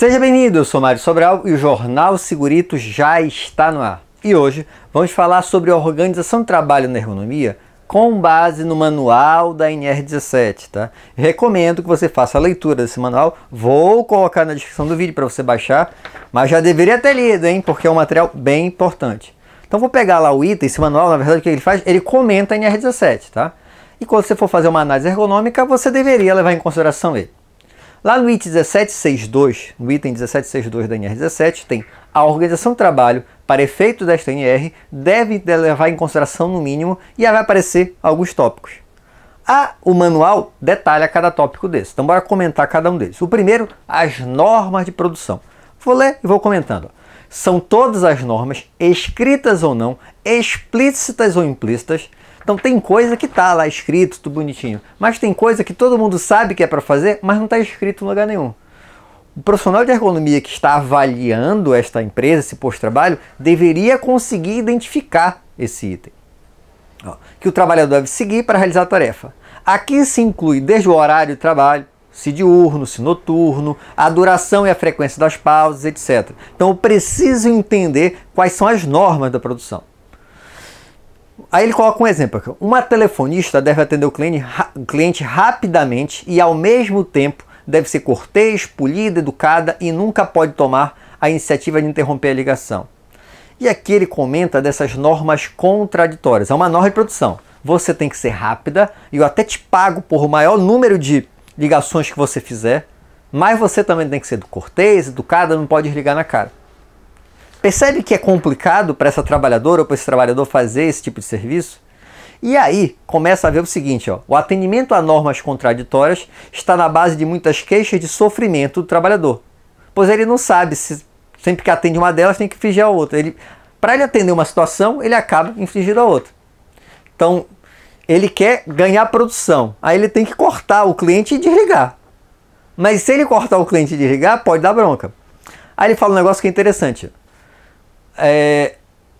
Seja bem-vindo, eu sou Mário Sobral e o Jornal Segurito já está no ar. E hoje vamos falar sobre a organização do trabalho na ergonomia com base no manual da NR17, tá? Recomendo que você faça a leitura desse manual. Vou colocar na descrição do vídeo para você baixar, mas já deveria ter lido, hein? Porque é um material bem importante. Então vou pegar lá o item, esse manual, na verdade o que ele faz? Ele comenta a NR17, tá? E quando você for fazer uma análise ergonômica, você deveria levar em consideração ele. Lá no item 1762, no item 1762 da NR17, tem a organização do trabalho para efeito desta NR deve levar em consideração no mínimo e aí vai aparecer alguns tópicos. Ah, o manual detalha cada tópico desse. Então bora comentar cada um deles. O primeiro, as normas de produção. Vou ler e vou comentando. São todas as normas, escritas ou não, explícitas ou implícitas, então tem coisa que tá lá escrito, tudo bonitinho. Mas tem coisa que todo mundo sabe que é para fazer, mas não está escrito em lugar nenhum. O profissional de ergonomia que está avaliando esta empresa, esse posto de trabalho, deveria conseguir identificar esse item ó, que o trabalhador deve seguir para realizar a tarefa. Aqui se inclui desde o horário de trabalho, se diurno, se noturno, a duração e a frequência das pausas, etc. Então eu preciso entender quais são as normas da produção. Aí ele coloca um exemplo aqui. Uma telefonista deve atender o cliente, cliente rapidamente e ao mesmo tempo deve ser cortês, polida, educada e nunca pode tomar a iniciativa de interromper a ligação. E aqui ele comenta dessas normas contraditórias. É uma norma de produção. Você tem que ser rápida e eu até te pago por o maior número de ligações que você fizer, mas você também tem que ser cortês, educada, não pode ligar na cara. Percebe que é complicado para essa trabalhadora ou para esse trabalhador fazer esse tipo de serviço? E aí começa a ver o seguinte: ó, o atendimento a normas contraditórias está na base de muitas queixas de sofrimento do trabalhador, pois ele não sabe se sempre que atende uma delas tem que fingir a outra. Ele, para ele atender uma situação, ele acaba infringindo a outra. Então, ele quer ganhar produção, aí ele tem que cortar o cliente e desligar. Mas se ele cortar o cliente e desligar, pode dar bronca. Aí ele fala um negócio que é interessante é,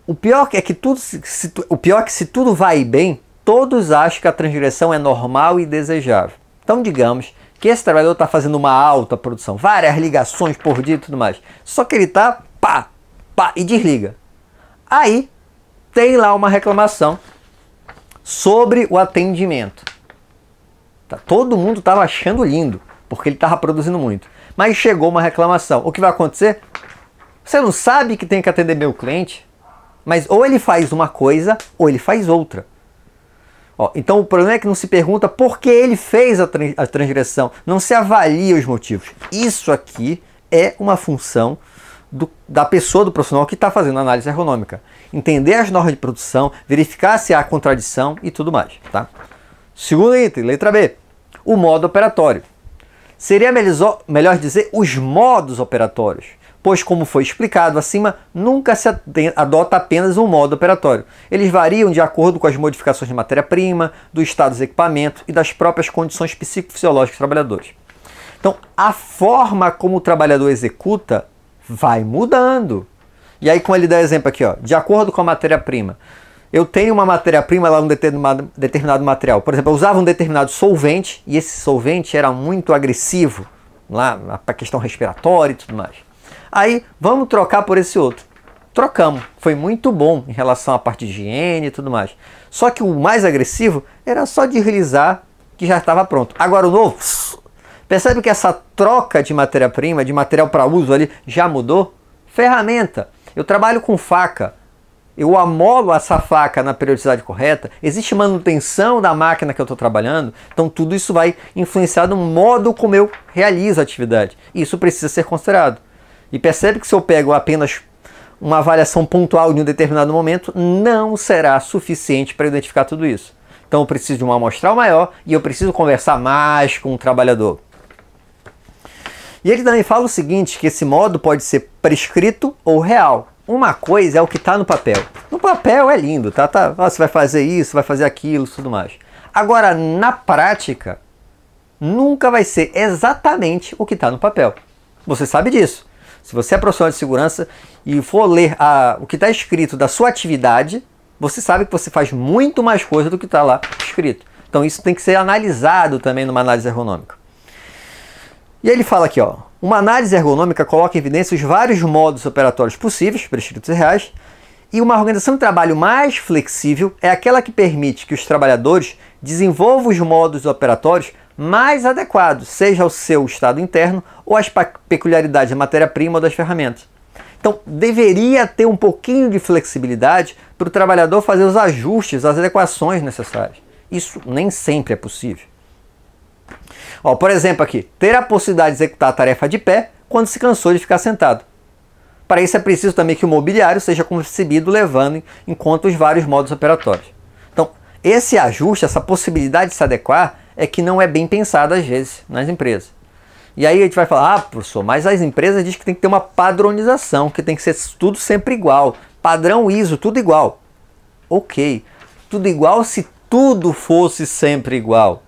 o pior é que tudo se, o pior é que se tudo vai bem, todos acham que a transgressão é normal e desejável. Então, digamos que esse trabalhador está fazendo uma alta produção, várias ligações por dia e tudo mais. Só que ele está pá, pá e desliga. Aí tem lá uma reclamação sobre o atendimento. Tá? Todo mundo estava achando lindo, porque ele estava produzindo muito. Mas chegou uma reclamação. O que vai acontecer? Você não sabe que tem que atender meu cliente, mas ou ele faz uma coisa ou ele faz outra. Ó, então o problema é que não se pergunta por que ele fez a, a transgressão, não se avalia os motivos. Isso aqui é uma função do, da pessoa, do profissional que está fazendo análise ergonômica. Entender as normas de produção, verificar se há contradição e tudo mais. Tá? Segundo item, letra B. O modo operatório. Seria melhor dizer os modos operatórios pois, como foi explicado acima, nunca se adota apenas um modo operatório. Eles variam de acordo com as modificações de matéria-prima, do estado dos equipamentos e das próprias condições psicofisiológicas dos trabalhadores. Então, a forma como o trabalhador executa vai mudando. E aí, como ele dá exemplo aqui, ó, de acordo com a matéria-prima. Eu tenho uma matéria-prima lá num determinado, determinado material. Por exemplo, eu usava um determinado solvente e esse solvente era muito agressivo lá para questão respiratória e tudo mais. Aí vamos trocar por esse outro. Trocamos. Foi muito bom em relação à parte de higiene e tudo mais. Só que o mais agressivo era só deslizar que já estava pronto. Agora o novo. Percebe que essa troca de matéria-prima, de material para uso ali, já mudou? Ferramenta. Eu trabalho com faca. Eu amolo essa faca na periodicidade correta. Existe manutenção da máquina que eu estou trabalhando. Então tudo isso vai influenciar no modo como eu realizo a atividade. Isso precisa ser considerado e percebe que se eu pego apenas uma avaliação pontual de um determinado momento, não será suficiente para identificar tudo isso. Então eu preciso de uma amostral maior e eu preciso conversar mais com o trabalhador. E ele também fala o seguinte, que esse modo pode ser prescrito ou real. Uma coisa é o que está no papel. No papel é lindo, tá? tá ah, você vai fazer isso, vai fazer aquilo, tudo mais. Agora, na prática, nunca vai ser exatamente o que está no papel. Você sabe disso. Se você é profissional de segurança e for ler a, o que está escrito da sua atividade, você sabe que você faz muito mais coisa do que está lá escrito. Então isso tem que ser analisado também numa análise ergonômica. E ele fala aqui, ó, uma análise ergonômica coloca em evidência os vários modos operatórios possíveis, prescritos e reais, e uma organização de trabalho mais flexível é aquela que permite que os trabalhadores desenvolvam os modos operatórios mais adequado, seja ao seu estado interno ou às peculiaridades da matéria-prima ou das ferramentas. Então, deveria ter um pouquinho de flexibilidade para o trabalhador fazer os ajustes, as adequações necessárias. Isso nem sempre é possível. Ó, por exemplo, aqui, ter a possibilidade de executar a tarefa de pé quando se cansou de ficar sentado. Para isso é preciso também que o mobiliário seja concebido levando em conta os vários modos operatórios. Então, esse ajuste, essa possibilidade de se adequar, é que não é bem pensada às vezes nas empresas. E aí a gente vai falar, ah, professor, mas as empresas dizem que tem que ter uma padronização, que tem que ser tudo sempre igual. Padrão ISO, tudo igual. Ok. Tudo igual se tudo fosse sempre igual.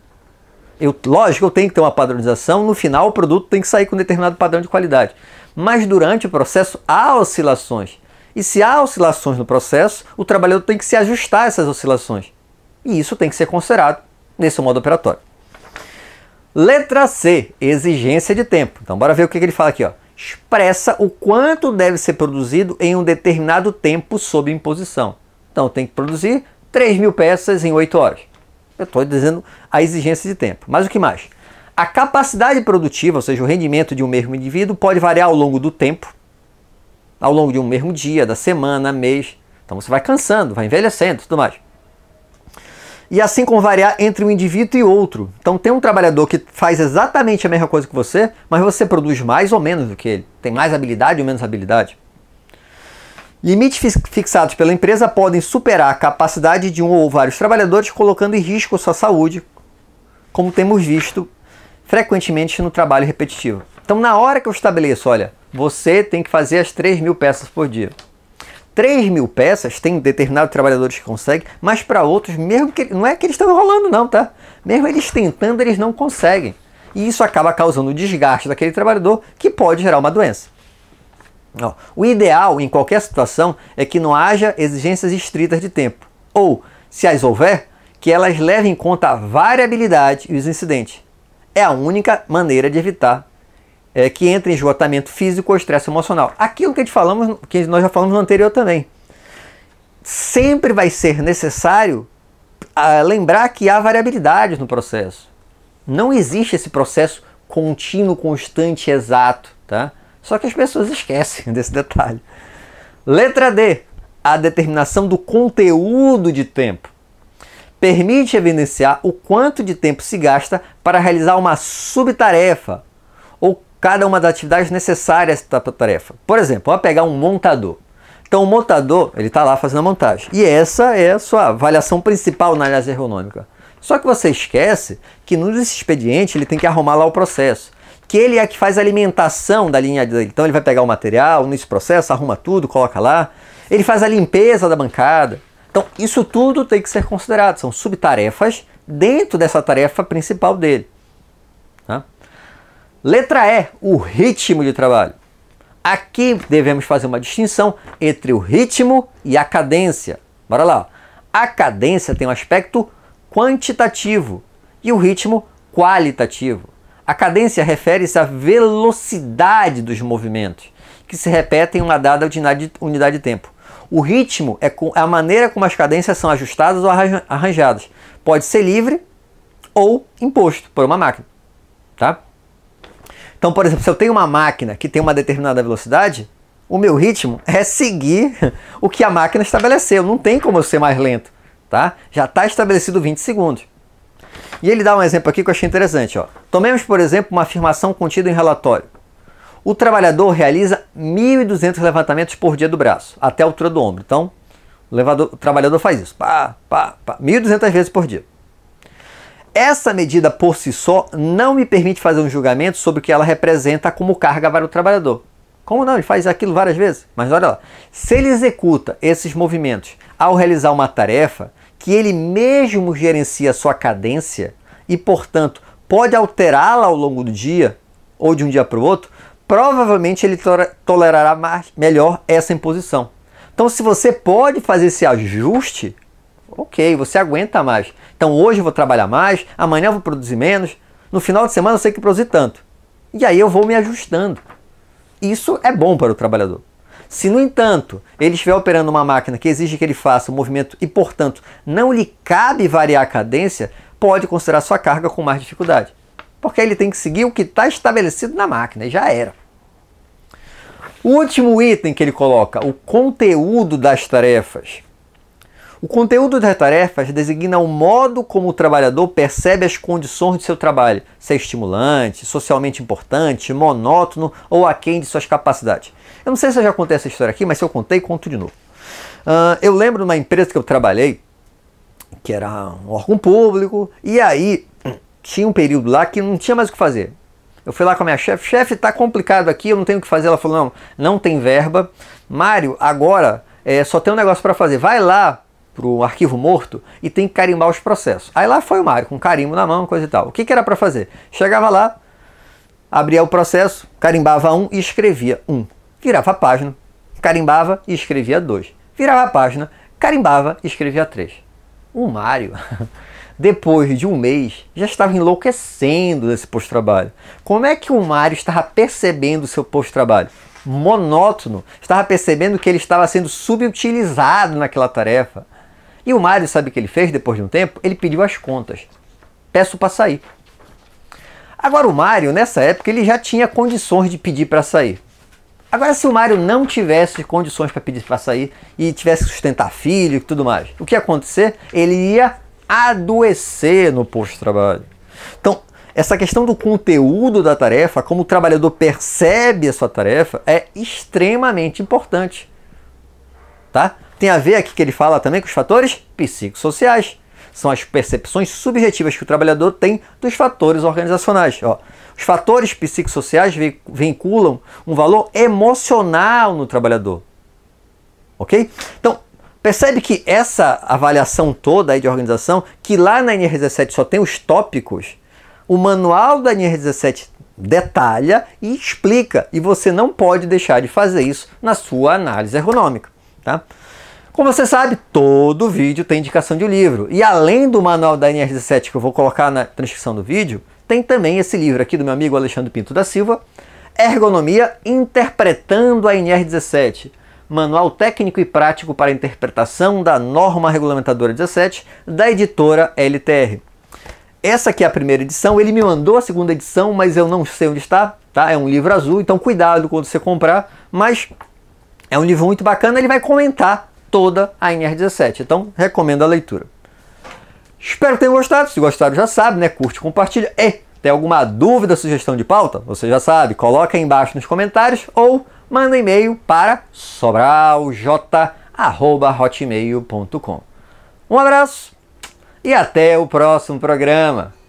Eu, lógico, eu tenho que ter uma padronização, no final o produto tem que sair com um determinado padrão de qualidade. Mas durante o processo há oscilações. E se há oscilações no processo, o trabalhador tem que se ajustar a essas oscilações. E isso tem que ser considerado nesse modo operatório. Letra C, exigência de tempo. Então bora ver o que, ele fala aqui. Ó. Expressa o quanto deve ser produzido em um determinado tempo sob imposição. Então tem que produzir 3 mil peças em 8 horas. Eu estou dizendo a exigência de tempo. Mas o que mais? A capacidade produtiva, ou seja, o rendimento de um mesmo indivíduo, pode variar ao longo do tempo, ao longo de um mesmo dia, da semana, mês. Então você vai cansando, vai envelhecendo tudo mais e assim como variar entre um indivíduo e outro. Então tem um trabalhador que faz exatamente a mesma coisa que você, mas você produz mais ou menos do que ele. Tem mais habilidade ou menos habilidade. Limites fixados pela empresa podem superar a capacidade de um ou vários trabalhadores, colocando em risco sua saúde, como temos visto frequentemente no trabalho repetitivo. Então, na hora que eu estabeleço, olha, você tem que fazer as 3 mil peças por dia. 3 mil peças, tem determinados trabalhadores que conseguem, mas para outros, mesmo que não é que eles estão enrolando, não, tá? Mesmo eles tentando, eles não conseguem. E isso acaba causando desgaste daquele trabalhador que pode gerar uma doença. Ó, o ideal em qualquer situação é que não haja exigências estritas de tempo, ou, se as houver, que elas levem em conta a variabilidade e os incidentes. É a única maneira de evitar é, que entra em esgotamento físico ou estresse emocional. Aquilo que, a gente falamos, que nós já falamos no anterior também. Sempre vai ser necessário ah, lembrar que há variabilidades no processo. Não existe esse processo contínuo, constante, exato. Tá? Só que as pessoas esquecem desse detalhe. Letra D. A determinação do conteúdo de tempo permite evidenciar o quanto de tempo se gasta para realizar uma subtarefa ou cada uma das atividades necessárias para a tarefa. Por exemplo, vamos pegar um montador. Então o montador, ele está lá fazendo a montagem. E essa é a sua avaliação principal na análise ergonômica. Só que você esquece que no expediente ele tem que arrumar lá o processo. Que ele é que faz a alimentação da linha dele. Então ele vai pegar o material, nesse processo, arruma tudo, coloca lá. Ele faz a limpeza da bancada. Então isso tudo tem que ser considerado. São subtarefas dentro dessa tarefa principal dele. Letra E, o ritmo de trabalho. Aqui devemos fazer uma distinção entre o ritmo e a cadência. Bora lá. A cadência tem um aspecto quantitativo e o ritmo qualitativo. A cadência refere-se à velocidade dos movimentos, que se repetem em uma dada unidade de tempo. O ritmo é, é a maneira como as cadências são ajustadas ou arranjadas. Pode ser livre ou imposto por uma máquina. Tá? Então, por exemplo, se eu tenho uma máquina que tem uma determinada velocidade, o meu ritmo é seguir o que a máquina estabeleceu. Não tem como eu ser mais lento, tá? Já está estabelecido 20 segundos. E ele dá um exemplo aqui que eu achei interessante. Ó. Tomemos, por exemplo, uma afirmação contida em relatório. O trabalhador realiza 1.200 levantamentos por dia do braço, até a altura do ombro. Então, o, levador, o trabalhador faz isso, pá, pá, pá, 1.200 vezes por dia. Essa medida por si só não me permite fazer um julgamento sobre o que ela representa como carga para o trabalhador. Como não? Ele faz aquilo várias vezes. Mas olha lá. Se ele executa esses movimentos ao realizar uma tarefa que ele mesmo gerencia a sua cadência e, portanto, pode alterá-la ao longo do dia ou de um dia para o outro, provavelmente ele tolerará mais, melhor essa imposição. Então, se você pode fazer esse ajuste, Ok, você aguenta mais. Então hoje eu vou trabalhar mais, amanhã eu vou produzir menos, no final de semana eu sei que produzi tanto. E aí eu vou me ajustando. Isso é bom para o trabalhador. Se, no entanto, ele estiver operando uma máquina que exige que ele faça um movimento e, portanto, não lhe cabe variar a cadência, pode considerar sua carga com mais dificuldade. Porque ele tem que seguir o que está estabelecido na máquina, e já era. O último item que ele coloca, o conteúdo das tarefas. O conteúdo das tarefas designa o modo como o trabalhador percebe as condições de seu trabalho, se é estimulante, socialmente importante, monótono ou aquém de suas capacidades. Eu não sei se eu já contei essa história aqui, mas se eu contei, conto de novo. Uh, eu lembro de uma empresa que eu trabalhei, que era um órgão público, e aí hum, tinha um período lá que não tinha mais o que fazer. Eu fui lá com a minha chefe, chefe, tá complicado aqui, eu não tenho o que fazer. Ela falou, não, não tem verba. Mário, agora é, só tem um negócio para fazer. Vai lá para o arquivo morto e tem que carimbar os processos. Aí lá foi o Mário, com carimbo na mão, coisa e tal. O que, que era para fazer? Chegava lá, abria o processo, carimbava um e escrevia um. Virava a página, carimbava e escrevia dois. Virava a página, carimbava e escrevia três. O Mário, depois de um mês, já estava enlouquecendo desse pós-trabalho. Como é que o Mário estava percebendo o seu pós-trabalho? Monótono. Estava percebendo que ele estava sendo subutilizado naquela tarefa e o Mário sabe o que ele fez depois de um tempo? Ele pediu as contas. Peço para sair. Agora o Mário, nessa época, ele já tinha condições de pedir para sair. Agora, se o Mário não tivesse condições para pedir para sair e tivesse que sustentar filho e tudo mais, o que ia acontecer? Ele ia adoecer no posto de trabalho. Então, essa questão do conteúdo da tarefa, como o trabalhador percebe a sua tarefa, é extremamente importante. Tá? Tem a ver aqui que ele fala também com os fatores psicossociais. São as percepções subjetivas que o trabalhador tem dos fatores organizacionais. Ó, os fatores psicossociais vinculam um valor emocional no trabalhador. Ok? Então, percebe que essa avaliação toda aí de organização, que lá na NR17 só tem os tópicos, o manual da NR17 detalha e explica. E você não pode deixar de fazer isso na sua análise ergonômica. Tá? Como você sabe, todo vídeo tem indicação de livro. E além do manual da NR17 que eu vou colocar na transcrição do vídeo, tem também esse livro aqui do meu amigo Alexandre Pinto da Silva, Ergonomia Interpretando a NR17, Manual Técnico e Prático para a Interpretação da Norma Regulamentadora 17, da editora LTR. Essa aqui é a primeira edição, ele me mandou a segunda edição, mas eu não sei onde está, tá? É um livro azul, então cuidado quando você comprar, mas é um livro muito bacana, ele vai comentar toda a NR17. Então, recomendo a leitura. Espero que tenham gostado. Se gostaram, já sabe, né? Curte, compartilha. E tem alguma dúvida, sugestão de pauta? Você já sabe, coloca aí embaixo nos comentários ou manda e-mail para sobralj.hotmail.com. Um abraço e até o próximo programa.